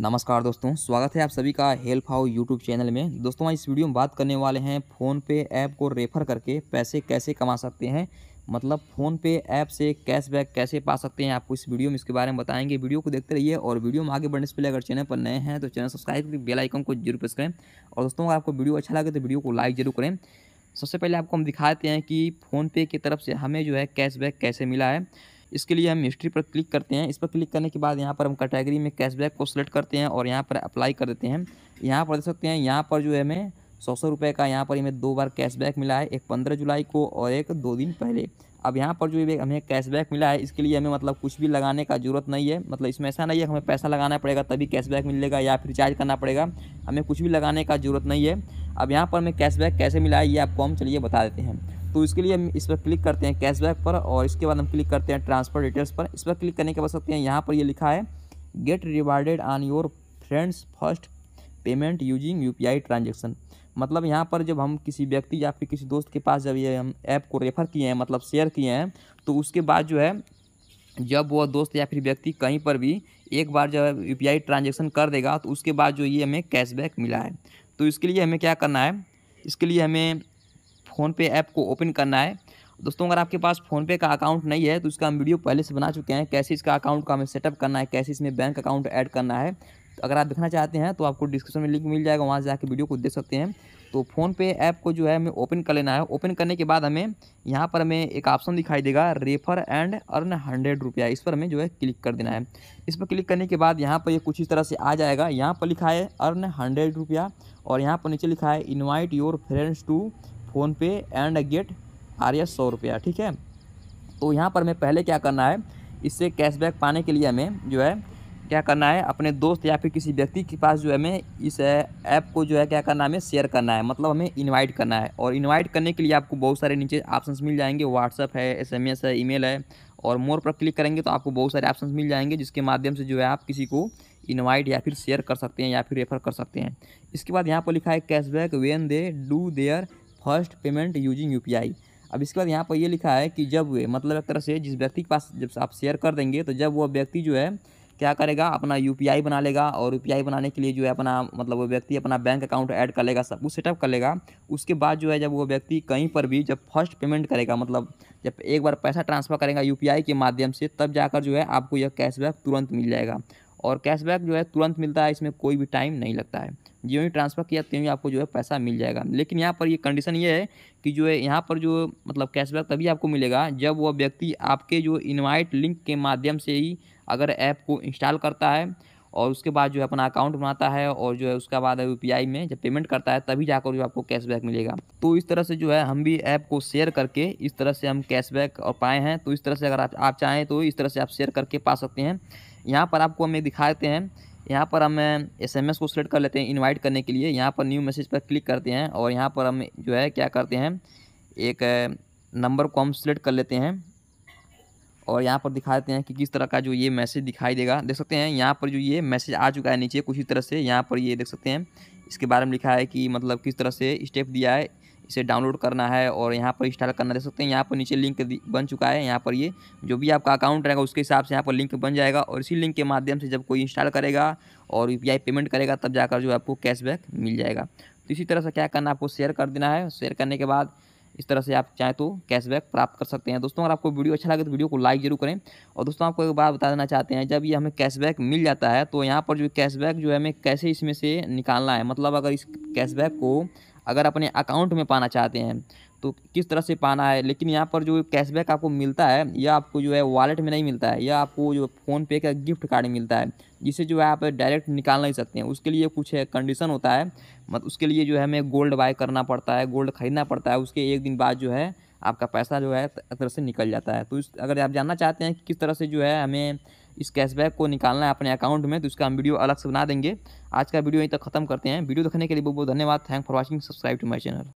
नमस्कार दोस्तों स्वागत है आप सभी का हेल्प हाउ यूट्यूब चैनल में दोस्तों इस वीडियो में बात करने वाले हैं फ़ोनपे ऐप को रेफ़र करके पैसे कैसे कमा सकते हैं मतलब फ़ोनपे ऐप से कैशबैक कैसे पा सकते हैं आपको इस वीडियो में इसके बारे में बताएंगे वीडियो को देखते रहिए और वीडियो में आगे बढ़ने से पहले अगर चैनल पर नए हैं तो चैनल सब्सक्राइब करके बेलाइकन को जरूर प्रेस करें और दोस्तों अगर आपको वीडियो अच्छा लगे तो वीडियो को लाइक जरूर करें सबसे पहले आपको हम दिखाते हैं कि फ़ोनपे की तरफ से हमें जो है कैशबैक कैसे मिला है इसके लिए हम हिस्ट्री पर क्लिक करते हैं इस पर क्लिक करने के बाद यहाँ पर हम कैटेगरी में कैशबैक को सिलेक्ट करते हैं और यहाँ पर अप्लाई कर देते हैं यहाँ पर देख सकते हैं यहाँ पर जो है हमें सौ सौ रुपये का यहाँ पर हमें दो बार कैशबैक मिला है एक पंद्रह जुलाई को और एक दो दिन पहले अब यहाँ पर जो हमें कैशबैक मिला है इसके लिए हमें मतलब कुछ भी लगाने का जरूरत नहीं है मतलब इसमें ऐसा नहीं है हमें पैसा लगाना पड़ेगा तभी कैशबैक मिलेगा या फिर रिचार्ज करना पड़ेगा हमें कुछ भी लगाने का जरूरत नहीं है अब यहाँ पर हमें कैशबैक कैसे मिला है ये आपको हम चलिए बता देते हैं तो इसके लिए हम इस पर क्लिक करते हैं कैशबैक पर और इसके बाद हम क्लिक करते हैं ट्रांसफर डिटेल्स पर इस पर क्लिक करने के बाद सकते हैं यहाँ पर ये लिखा है get rewarded on your friends first payment using U P transaction मतलब यहाँ पर जब हम किसी व्यक्ति या फिर किसी दोस्त के पास जब ये हम ऐप को रेफ़र किए हैं मतलब शेयर किए हैं तो उसके बाद जो है जब वह दोस्त या फिर व्यक्ति कहीं पर भी एक बार जब यू पी ट्रांजेक्शन कर देगा तो उसके बाद जो ये हमें कैशबैक मिला है तो इसके लिए हमें क्या करना है इसके लिए हमें फ़ोनपे ऐप को ओपन करना है दोस्तों अगर आपके पास फ़ोनपे का अकाउंट नहीं है तो इसका हम वीडियो पहले से बना चुके हैं कैसे इसका अकाउंट का हमें सेटअप करना है कैसे इसमें बैंक अकाउंट ऐड करना है तो अगर आप देखना चाहते हैं तो आपको डिस्क्रिप्शन में लिंक मिल जाएगा वहाँ से जाकर वीडियो को देख सकते हैं तो फ़ोनपे ऐप को जो है हमें ओपन कर लेना है ओपन करने के बाद हमें यहाँ पर हमें एक ऑप्शन दिखाई देगा रेफर एंड अर्न हंड्रेड रुपया इस पर हमें जो है क्लिक कर देना है इस पर क्लिक करने के बाद यहाँ पर ये यह कुछ इस तरह से आ जाएगा यहाँ पर लिखा है अर्न हंड्रेड रुपया और यहाँ पर नीचे लिखा है invite your friends to PhonePe and get R S सौ रुपया ठीक है तो यहाँ पर हमें पहले क्या करना है इससे कैशबैक पाने के लिए हमें जो है क्या करना है अपने दोस्त या फिर किसी व्यक्ति के पास जो है हमें इस ऐप को जो है क्या करना है हमें शेयर करना है मतलब हमें इनवाइट करना है और इनवाइट करने के लिए आपको बहुत सारे नीचे ऑप्शंस मिल जाएंगे व्हाट्सअप है एसएमएस है ईमेल है और मोर पर क्लिक करेंगे तो आपको बहुत सारे ऑप्शन मिल जाएंगे जिसके माध्यम से जो है आप किसी को इन्वाइट या फिर शेयर कर सकते हैं या फिर रेफर कर सकते हैं इसके बाद यहाँ पर लिखा है cashback when they do their first payment using U अब इसके बाद यहाँ पर ये लिखा है कि जब वे मतलब एक तरह से जिस व्यक्ति के पास जब आप शेयर कर देंगे तो जब वो व्यक्ति जो है क्या करेगा अपना यू बना लेगा और यू बनाने के लिए जो है अपना मतलब वो व्यक्ति अपना बैंक अकाउंट ऐड कर लेगा सब कुछ सेटअप कर लेगा उसके बाद जो है जब वो व्यक्ति कहीं पर भी जब फर्स्ट पेमेंट करेगा मतलब जब एक बार पैसा ट्रांसफ़र करेगा यू के माध्यम से तब जाकर जो है आपको यह कैशबैक तुरंत मिल जाएगा और कैशबैक जो है तुरंत मिलता है इसमें कोई भी टाइम नहीं लगता है जो ही ट्रांसफ़र किया त्यों ही आपको जो है पैसा मिल जाएगा लेकिन यहाँ पर ये कंडीशन ये है कि जो है यहाँ पर जो मतलब कैशबैक तभी आपको मिलेगा जब वह व्यक्ति आपके जो इन्वाइट लिंक के माध्यम से ही अगर ऐप को इंस्टॉल करता है और उसके बाद जो है अपना अकाउंट बनाता है और जो है उसके बाद यू पी में जब पेमेंट करता है तभी जाकर जो आपको कैशबैक मिलेगा तो इस तरह से जो है हम भी ऐप को शेयर करके इस तरह से हम कैशबैक और पाए हैं तो इस तरह से अगर आप आप चाहें तो इस तरह से आप शेयर करके पा सकते हैं यहाँ पर आपको हमें दिखाते हैं यहाँ पर हम एस एम एस को सिलेक्ट कर लेते हैं इनवाइट करने के लिए यहाँ पर न्यू मैसेज पर क्लिक करते हैं और यहाँ पर हम जो है क्या करते हैं एक नंबर को हम सिलेक्ट कर लेते हैं और यहाँ पर दिखा देते हैं कि किस तरह का जो ये मैसेज दिखाई देगा देख सकते हैं यहाँ पर जो ये मैसेज आ चुका है नीचे कुछ ही तरह से यहाँ पर ये देख सकते हैं इसके बारे में लिखा है कि मतलब किस तरह से स्टेप दिया है इसे डाउनलोड करना है और यहाँ पर इंस्टॉल करना दे सकते हैं यहाँ पर नीचे लिंक बन चुका है यहाँ पर ये जो भी आपका अकाउंट रहेगा उसके हिसाब से यहाँ पर लिंक बन जाएगा और इसी लिंक के माध्यम से जब कोई इंस्टॉल करेगा और यू पेमेंट करेगा तब जाकर जो आपको कैशबैक मिल जाएगा तो इसी तरह से क्या करना आपको शेयर कर देना है शेयर करने के बाद इस तरह से आप चाहें तो कैशबैक प्राप्त कर सकते हैं दोस्तों अगर आपको वीडियो अच्छा लगे तो वीडियो को लाइक जरूर करें और दोस्तों आपको एक बात बता देना चाहते हैं जब ये हमें कैशबैक मिल जाता है तो यहाँ पर जो कैशबैक जो है हमें कैसे इसमें से निकालना है मतलब अगर इस कैशबैक को अगर अपने अकाउंट में पाना चाहते हैं तो किस तरह से पाना है लेकिन यहाँ पर जो कैशबैक आपको मिलता है या आपको जो है वॉलेट में नहीं मिलता है या आपको जो फ़ोन पे का गिफ्ट कार्ड मिलता है जिसे जो है आप डायरेक्ट निकाल नहीं सकते हैं उसके लिए कुछ कंडीशन होता है मत उसके लिए जो है हमें गोल्ड बाय करना पड़ता है गोल्ड खरीदना पड़ता है उसके एक दिन बाद जो है आपका पैसा जो है तरह से निकल जाता है तो इस अगर आप जानना चाहते हैं कि किस तरह से जो है हमें इस कैशबैक को निकालना है अपने अकाउंट में तो इसका हम वीडियो अलग से बना देंगे आज का वीडियो यहीं तक खत्म करते हैं वीडियो देखने के लिए बहुत बहुत धन्यवाद thank for watching subscribe to my channel